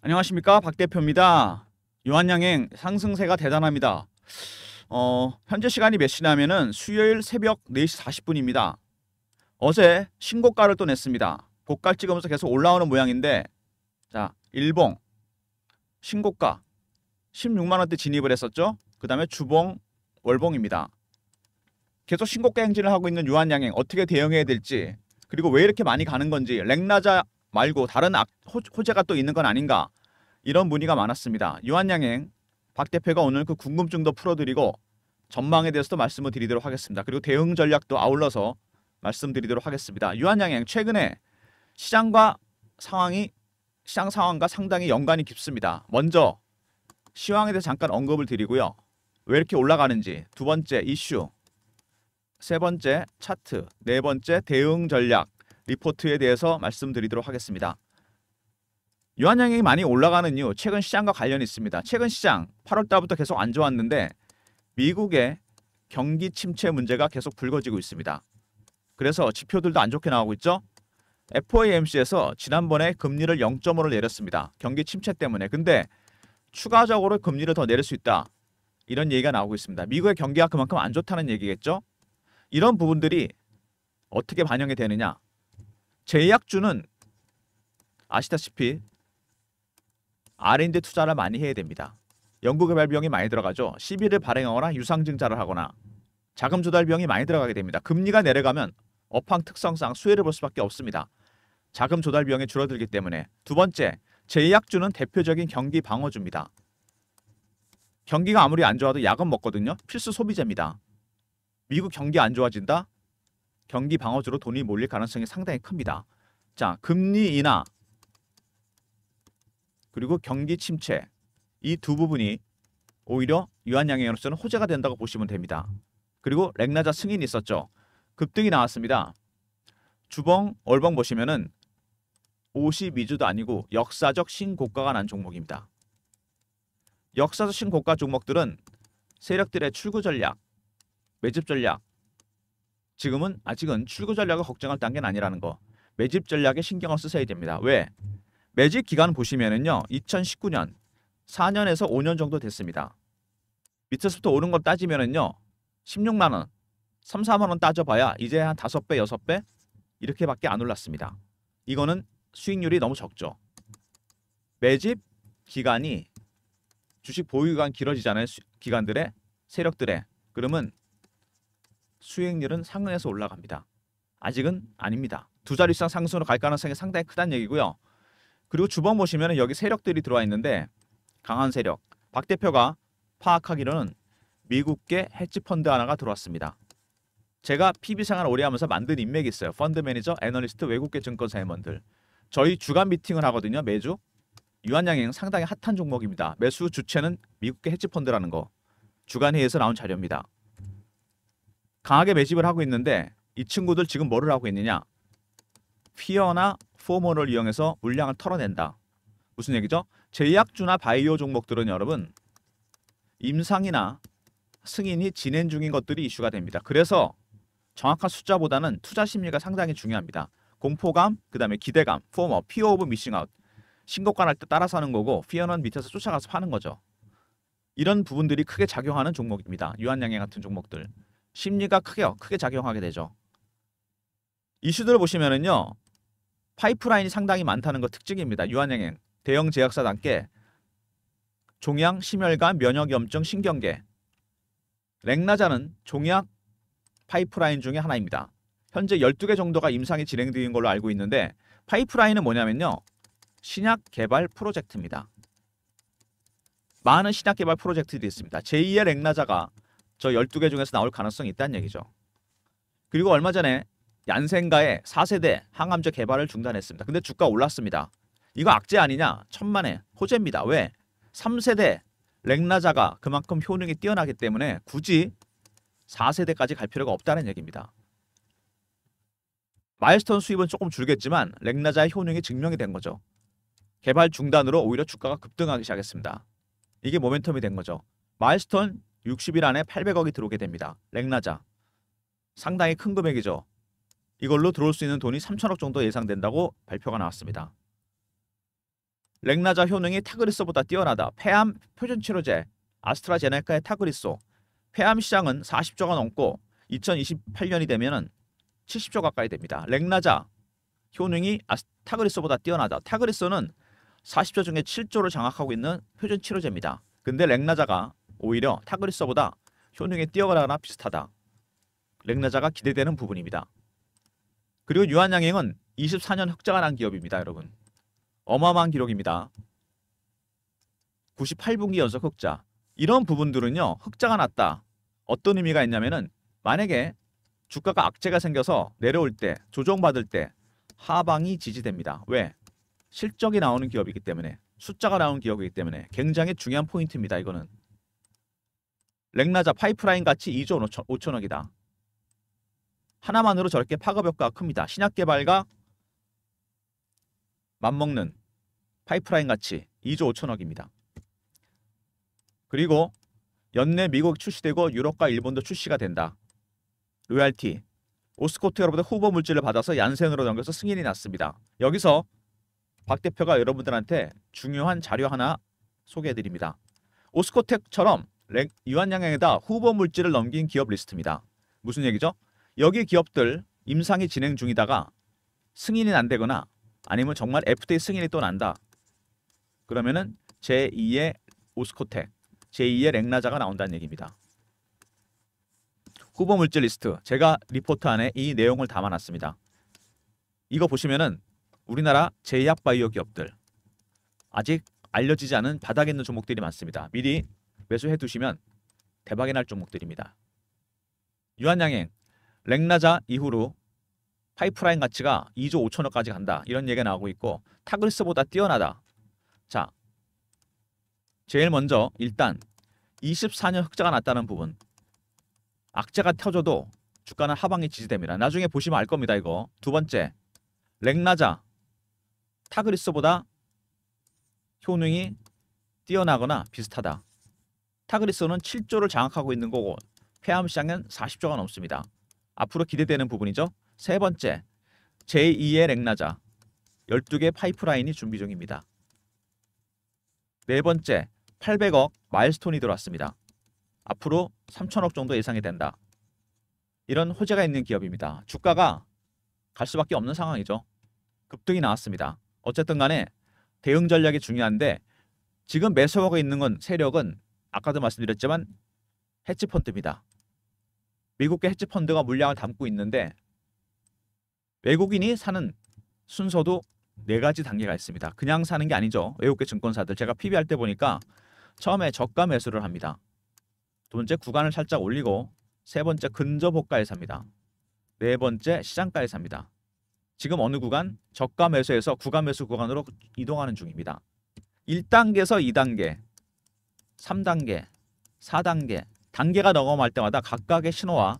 안녕하십니까 박 대표입니다. 유한양행 상승세가 대단합니다. 어, 현재 시간이 몇 시냐면은 수요일 새벽 4시 40분입니다. 어제 신고가를 또 냈습니다. 고가 찍으면서 계속 올라오는 모양인데 자 일봉 신고가 16만원대 진입을 했었죠. 그 다음에 주봉 월봉입니다. 계속 신고가 행진을 하고 있는 유한양행 어떻게 대응해야 될지 그리고 왜 이렇게 많이 가는 건지 렉나자 말고 다른 악, 호재가 또 있는 건 아닌가 이런 문의가 많았습니다. 유한양행 박 대표가 오늘 그 궁금증도 풀어드리고 전망에 대해서도 말씀을 드리도록 하겠습니다. 그리고 대응 전략도 아울러서 말씀드리도록 하겠습니다. 유한양행 최근에 시장과 상황이 시장 상황과 상당히 연관이 깊습니다. 먼저 시황에 대해 서 잠깐 언급을 드리고요. 왜 이렇게 올라가는지 두 번째 이슈 세 번째 차트 네 번째 대응 전략 리포트에 대해서 말씀드리도록 하겠습니다. 유한양이 많이 올라가는 이유 최근 시장과 관련이 있습니다. 최근 시장 8월달부터 계속 안 좋았는데 미국의 경기 침체 문제가 계속 불거지고 있습니다. 그래서 지표들도 안 좋게 나오고 있죠. FOMC에서 지난번에 금리를 0.5를 내렸습니다. 경기 침체 때문에. 근데 추가적으로 금리를 더 내릴 수 있다. 이런 얘기가 나오고 있습니다. 미국의 경기가 그만큼 안 좋다는 얘기겠죠? 이런 부분들이 어떻게 반영이 되느냐? 제약주는 아시다시피 R&D 투자를 많이 해야 됩니다. 연구개발 비용이 많이 들어가죠. 시비를 발행하거나 유상증자를 하거나 자금 조달 비용이 많이 들어가게 됩니다. 금리가 내려가면 업황 특성상 수혜를 볼 수밖에 없습니다. 자금 조달 비용이 줄어들기 때문에 두 번째, 제약주는 대표적인 경기 방어주입니다. 경기가 아무리 안 좋아도 약은 먹거든요. 필수 소비재입니다. 미국 경기 안 좋아진다? 경기 방어주로 돈이 몰릴 가능성이 상당히 큽니다. 자, 금리 인하 그리고 경기 침체 이 두 부분이 오히려 유한양행연로서는 호재가 된다고 보시면 됩니다. 그리고 렉나자 승인이 있었죠. 급등이 나왔습니다. 주봉, 월봉 보시면은 52주도 아니고 역사적 신고가가 난 종목입니다. 역사적 신고가 종목들은 세력들의 출구 전략, 매집 전략, 지금은 아직은 출구 전략을 걱정할 단계는 아니라는 거. 매집 전략에 신경을 쓰셔야 됩니다. 왜? 매집 기간 보시면은요. 2019년 4년에서 5년 정도 됐습니다. 밑에서부터 오른 거 따지면은요. 16만 원, 3, 4만 원 따져봐야 이제 한 5배, 6배 이렇게밖에 안 올랐습니다. 이거는 수익률이 너무 적죠. 매집 기간이 주식 보유 기간 길어지잖아요. 기간들의 세력들의 그러면 수익률은 상승해서 올라갑니다. 아직은 아닙니다. 두 자리 이상 상승으로 갈 가능성이 상당히 크다는 얘기고요. 그리고 주범 보시면 여기 세력들이 들어와 있는데 강한 세력. 박 대표가 파악하기로는 미국계 헤지펀드 하나가 들어왔습니다. 제가 PB 생활 오래 하면서 만든 인맥이 있어요. 펀드 매니저, 애널리스트, 외국계 증권사 임원들. 저희 주간 미팅을 하거든요. 매주. 유한양행 상당히 핫한 종목입니다. 매수 주체는 미국계 헤지펀드라는 거. 주간 회의에서 나온 자료입니다. 강하게 매집을 하고 있는데 이 친구들 지금 뭐를 하고 있느냐? 피어나 포머를 이용해서 물량을 털어낸다. 무슨 얘기죠? 제약주나 바이오 종목들은 여러분 임상이나 승인이 진행 중인 것들이 이슈가 됩니다. 그래서 정확한 숫자보다는 투자 심리가 상당히 중요합니다. 공포감, 그 다음에 기대감, 포머, 피어 오브 미싱아웃 신고가 날 때 따라 사는 거고 피어는 밑에서 쫓아가서 파는 거죠. 이런 부분들이 크게 작용하는 종목입니다. 유한양행 같은 종목들. 심리가 크게 크게 작용하게 되죠. 이슈들을 보시면은요. 파이프라인이 상당히 많다는 것 특징입니다. 유한행행, 대형 제약사단께 종양, 심혈관, 면역염증, 신경계. 렉나자는 종약 파이프라인 중의 하나입니다. 현재 12개 정도가 임상이 진행 중인 걸로 알고 있는데 파이프라인은 뭐냐면요. 신약 개발 프로젝트입니다. 많은 신약 개발 프로젝트들이 있습니다. 제2의 렉나자가 저 12개 중에서 나올 가능성이 있다는 얘기죠. 그리고 얼마 전에 얀센가의 4세대 항암제 개발을 중단했습니다. 근데 주가 올랐습니다. 이거 악재 아니냐? 천만에 호재입니다. 왜? 3세대 렉나자가 그만큼 효능이 뛰어나기 때문에 굳이 4세대까지 갈 필요가 없다는 얘기입니다. 마일스톤 수입은 조금 줄겠지만 렉나자의 효능이 증명이 된 거죠. 개발 중단으로 오히려 주가가 급등하기 시작했습니다. 이게 모멘텀이 된 거죠. 마일스톤 60일 안에 800억이 들어오게 됩니다. 렉나자. 상당히 큰 금액이죠. 이걸로 들어올 수 있는 돈이 3천억 정도 예상된다고 발표가 나왔습니다. 렉나자 효능이 타그리소보다 뛰어나다. 폐암 표준치료제 아스트라제네카의 타그리소. 폐암 시장은 40조가 넘고 2028년이 되면 70조 가까이 됩니다. 렉나자 효능이 타그리소보다 뛰어나다. 타그리소는 40조 중에 7조를 장악하고 있는 표준치료제입니다. 근데 렉나자가 오히려 타그리서보다 효능에 뛰어가거나 비슷하다. 렉나자가 기대되는 부분입니다. 그리고 유한양행은 24년 흑자가 난 기업입니다. 여러분. 어마어마한 기록입니다. 98분기 연속 흑자. 이런 부분들은요. 흑자가 났다. 어떤 의미가 있냐면은 만약에 주가가 악재가 생겨서 내려올 때 조정받을 때 하방이 지지됩니다. 왜? 실적이 나오는 기업이기 때문에 숫자가 나온 기업이기 때문에 굉장히 중요한 포인트입니다. 이거는 렉나자 파이프라인 가치 2조 5천, 5천억이다. 하나만으로 저렇게 파급 효과가 큽니다. 신약 개발과 맞먹는 파이프라인 가치 2조 5천억입니다. 그리고 연내 미국 출시되고 유럽과 일본도 출시가 된다. 로얄티 오스코트 여러분들 후보 물질을 받아서 얀센으로 넘겨서 승인이 났습니다. 여기서 박 대표가 여러분들한테 중요한 자료 하나 소개해드립니다. 오스코텍처럼 렉, 유한양행에다 후보 물질을 넘긴 기업 리스트입니다. 무슨 얘기죠? 여기 기업들 임상이 진행 중이다가 승인이 안 되거나 아니면 정말 FDA 승인이 또 난다. 그러면은 제2의 오스코텍, 제2의 랭나자가 나온다는 얘기입니다. 후보 물질 리스트, 제가 리포트 안에 이 내용을 담아놨습니다. 이거 보시면은 우리나라 제약 바이오 기업들 아직 알려지지 않은 바닥에 있는 종목들이 많습니다. 미리 매수해 두시면 대박이 날 종목들입니다. 유한양행, 렉나자 이후로 파이프라인 가치가 2조 5천억까지 간다. 이런 얘기가 나오고 있고 타그리스보다 뛰어나다. 자, 제일 먼저 일단 24년 흑자가 났다는 부분 악재가 터져도 주가는 하방이 지지됩니다. 나중에 보시면 알 겁니다. 이거 두 번째 렉나자 타그리스보다 효능이 뛰어나거나 비슷하다. 타그리스는 7조를 장악하고 있는 거고 폐암 시장은 40조가 넘습니다. 앞으로 기대되는 부분이죠. 세 번째, 제2의 렉나자 12개 파이프라인이 준비 중입니다. 네 번째, 800억 마일스톤이 들어왔습니다. 앞으로 3천억 정도 예상이 된다. 이런 호재가 있는 기업입니다. 주가가 갈 수밖에 없는 상황이죠. 급등이 나왔습니다. 어쨌든 간에 대응 전략이 중요한데 지금 매수하고 있는 건 세력은 아까도 말씀드렸지만 헤지 펀드입니다. 미국계 헤지 펀드가 물량을 담고 있는데 외국인이 사는 순서도 네 가지 단계가 있습니다. 그냥 사는 게 아니죠. 외국계 증권사들 제가 PBR 때 보니까 처음에 저가 매수를 합니다. 두 번째 구간을 살짝 올리고 세 번째 근저 보가에 삽니다. 네 번째 시장가에 삽니다. 지금 어느 구간? 저가 매수에서 구간 매수 구간으로 이동하는 중입니다. 1단계에서 2단계 3단계, 4단계, 단계가 넘어갈 때마다 각각의 신호와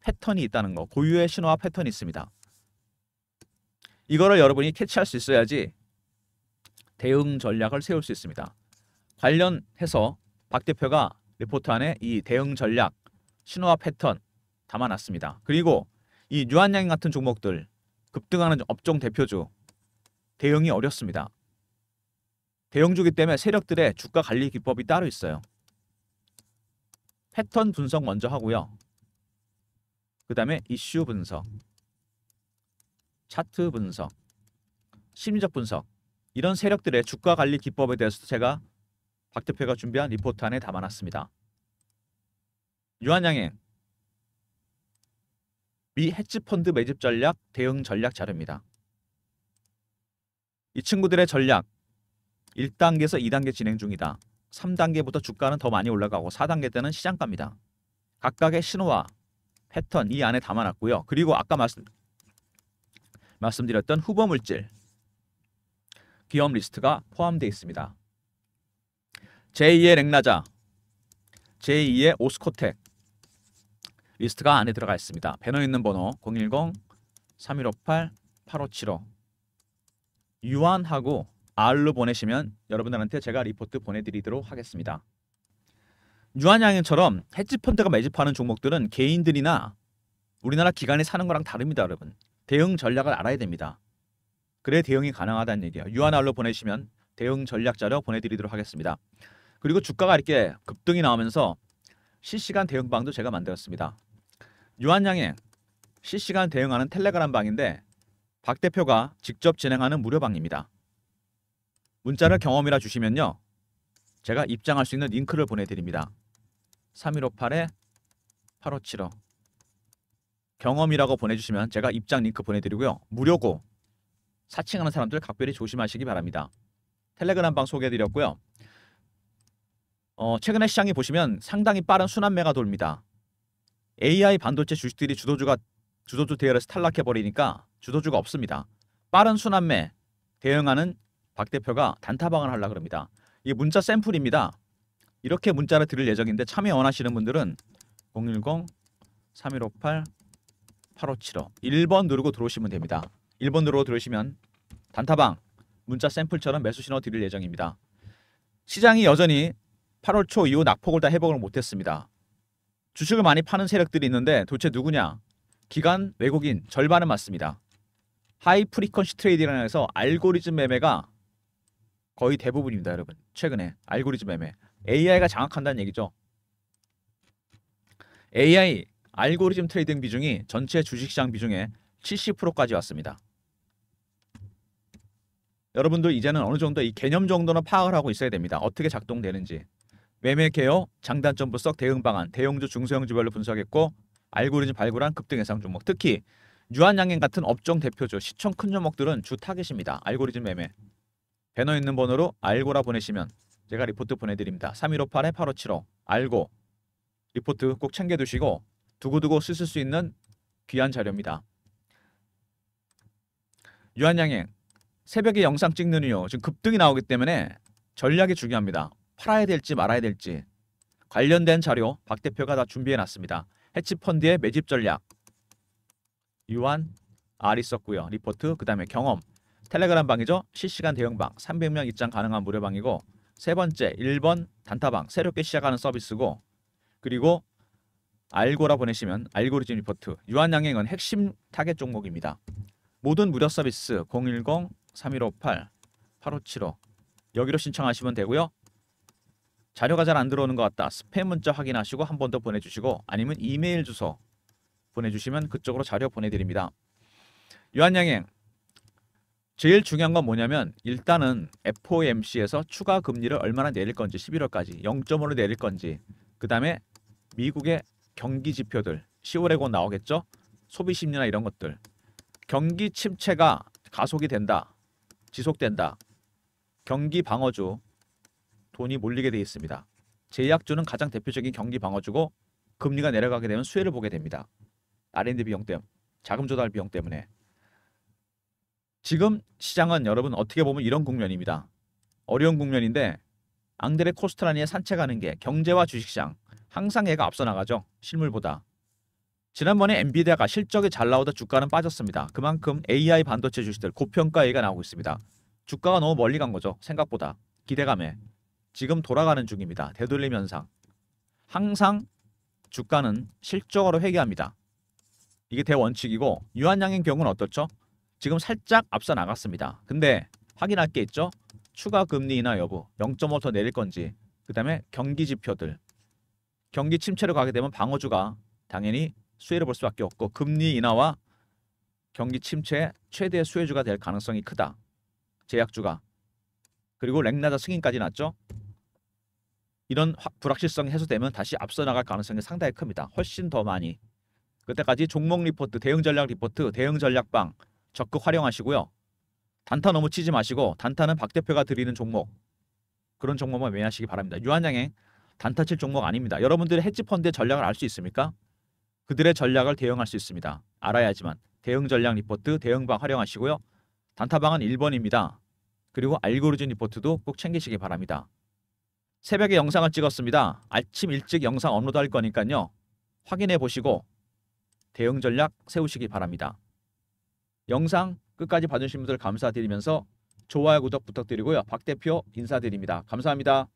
패턴이 있다는 거, 고유의 신호와 패턴이 있습니다. 이거를 여러분이 캐치할 수 있어야지 대응 전략을 세울 수 있습니다. 관련해서 박 대표가 리포트 안에 이 대응 전략, 신호와 패턴 담아놨습니다. 그리고 이 유한양 같은 종목들, 급등하는 업종 대표주, 대응이 어렵습니다. 대형주기 때문에 세력들의 주가 관리 기법이 따로 있어요. 패턴 분석 먼저 하고요. 그 다음에 이슈 분석, 차트 분석, 심리적 분석 이런 세력들의 주가 관리 기법에 대해서 제가 박 대표가 준비한 리포트 안에 담아놨습니다. 유한양행 미 헤지펀드 매집 전략 대응 전략 자료입니다. 이 친구들의 전략 1단계에서 2단계 진행 중이다. 3단계부터 주가는 더 많이 올라가고 4단계 때는 시장가입니다. 각각의 신호와 패턴 이 안에 담아놨고요. 그리고 아까 말씀, 말씀드렸던 후보물질 기업 리스트가 포함되어 있습니다. 제2의 렉나자, 제2의 오스코텍 리스트가 안에 들어가 있습니다. 배너 있는 번호 010-3158-8575 유한하고 R로 보내시면 여러분들한테 제가 리포트 보내드리도록 하겠습니다. 유한양행처럼 헤지펀드가 매집하는 종목들은 개인들이나 우리나라 기관이 사는 거랑 다릅니다. 여러분. 대응 전략을 알아야 됩니다. 그래 대응이 가능하다는 얘기예요. 유한알로 보내시면 대응 전략 자료 보내드리도록 하겠습니다. 그리고 주가가 이렇게 급등이 나오면서 실시간 대응 방도 제가 만들었습니다. 유한양행 실시간 대응하는 텔레그램 방인데 박 대표가 직접 진행하는 무료 방입니다. 문자를 경험이라 주시면요. 제가 입장할 수 있는 링크를 보내드립니다. 3158-8575 경험이라고 보내주시면 제가 입장 링크 보내드리고요. 무료고 사칭하는 사람들 각별히 조심하시기 바랍니다. 텔레그램 방 소개해드렸고요. 어, 최근에 시장이 보시면 상당히 빠른 순환매가 돌니다. AI 반도체 주식들이 주도주가 주도주 대열에서 탈락해버리니까 주도주가 없습니다. 빠른 순환매 대응하는 박 대표가 단타방을 하려 그럽니다. 이게 문자 샘플입니다. 이렇게 문자를 드릴 예정인데 참여 원하시는 분들은 010-3158-8575 1번 누르고 들어오시면 됩니다. 1번 누르고 들어오시면 단타방 문자 샘플처럼 매수 신호 드릴 예정입니다. 시장이 여전히 8월 초 이후 낙폭을 다 회복을 못했습니다. 주식을 많이 파는 세력들이 있는데 도대체 누구냐? 기간 외국인 절반은 맞습니다. 하이 프리퀀시 트레이딩이라 해서 알고리즘 매매가 거의 대부분입니다, 여러분. 최근에 알고리즘 매매 AI가 장악한다는 얘기죠. AI 알고리즘 트레이딩 비중이 전체 주식시장 비중의 70%까지 왔습니다. 여러분들 이제는 어느 정도 이 개념 정도는 파악을 하고 있어야 됩니다. 어떻게 작동되는지. 매매 개요, 장단점 분석, 대응 방안, 대형주, 중소형주별로 분석했고 알고리즘 발굴한 급등 예상 종목, 특히 유한양행 같은 업종 대표주, 시청 큰 종목들은 주 타겟입니다. 알고리즘 매매. 배너 있는 번호로 알고라 보내시면 제가 리포트 보내드립니다. 3158-8575 알고 리포트 꼭 챙겨두시고 두고두고 쓰실 수 있는 귀한 자료입니다. 유한양행 새벽에 영상 찍는 이유 지금 급등이 나오기 때문에 전략이 중요합니다. 팔아야 될지 말아야 될지 관련된 자료 박 대표가 다 준비해놨습니다. 해치펀드의 매집 전략 유한 R 있었고요. 리포트 그 다음에 경험 텔레그램 방이죠. 실시간 대응방 300명 입장 가능한 무료 방이고 세 번째 1번 단타방 새롭게 시작하는 서비스고 그리고 알고라 보내시면 알고리즘 리포트 유한양행은 핵심 타겟 종목입니다. 모든 무료 서비스 010-3158-8575 여기로 신청하시면 되고요. 자료가 잘 안 들어오는 것 같다. 스팸 문자 확인하시고 한 번 더 보내주시고 아니면 이메일 주소 보내주시면 그쪽으로 자료 보내드립니다. 유한양행 제일 중요한 건 뭐냐면 일단은 FOMC에서 추가 금리를 얼마나 내릴 건지 11월까지 0.5로 내릴 건지 그 다음에 미국의 경기 지표들 10월에 곧 나오겠죠? 소비 심리나 이런 것들 경기 침체가 가속이 된다 지속된다 경기 방어주 돈이 몰리게 돼 있습니다 제약주는 가장 대표적인 경기 방어주고 금리가 내려가게 되면 수혜를 보게 됩니다 R&D 비용 때문에 자금 조달 비용 때문에 지금 시장은 여러분 어떻게 보면 이런 국면입니다. 어려운 국면인데 앙드레 코스트라니의 산책하는 게 경제와 주식시장 항상 애가 앞서 나가죠. 실물보다. 지난번에 엔비디아가 실적이 잘 나오다 주가는 빠졌습니다. 그만큼 AI 반도체 주식들 고평가 얘기가 나오고 있습니다. 주가가 너무 멀리 간 거죠. 생각보다. 기대감에. 지금 돌아가는 중입니다. 되돌림 현상. 항상 주가는 실적으로 회귀합니다. 이게 대원칙이고 유한양의 경우는 어떻죠? 지금 살짝 앞서 나갔습니다. 근데 확인할 게 있죠. 추가 금리 인하 여부 0.5더 내릴 건지 그 다음에 경기 지표들 경기 침체로 가게 되면 방어주가 당연히 수혜를 볼 수밖에 없고 금리 인하와 경기 침체 최대 수혜주가 될 가능성이 크다. 제약주가 그리고 렉나자 승인까지 났죠. 이런 불확실성이 해소되면 다시 앞서 나갈 가능성이 상당히 큽니다. 훨씬 더 많이. 그때까지 종목 리포트, 대응 전략 리포트, 대응 전략방 적극 활용하시고요. 단타 너무 치지 마시고 단타는 박 대표가 드리는 종목 그런 종목만 매매하시기 바랍니다. 유한양행 단타 칠 종목 아닙니다. 여러분들의 헤지펀드의 전략을 알 수 있습니까? 그들의 전략을 대응할 수 있습니다. 알아야지만 대응 전략 리포트 대응방 활용하시고요. 단타방은 1번입니다. 그리고 알고리즘 리포트도 꼭 챙기시기 바랍니다. 새벽에 영상을 찍었습니다. 아침 일찍 영상 업로드할 거니까요. 확인해 보시고 대응 전략 세우시기 바랍니다. 영상 끝까지 봐주신 분들 감사드리면서 좋아요 구독 부탁드리고요. 박 대표 인사드립니다. 감사합니다.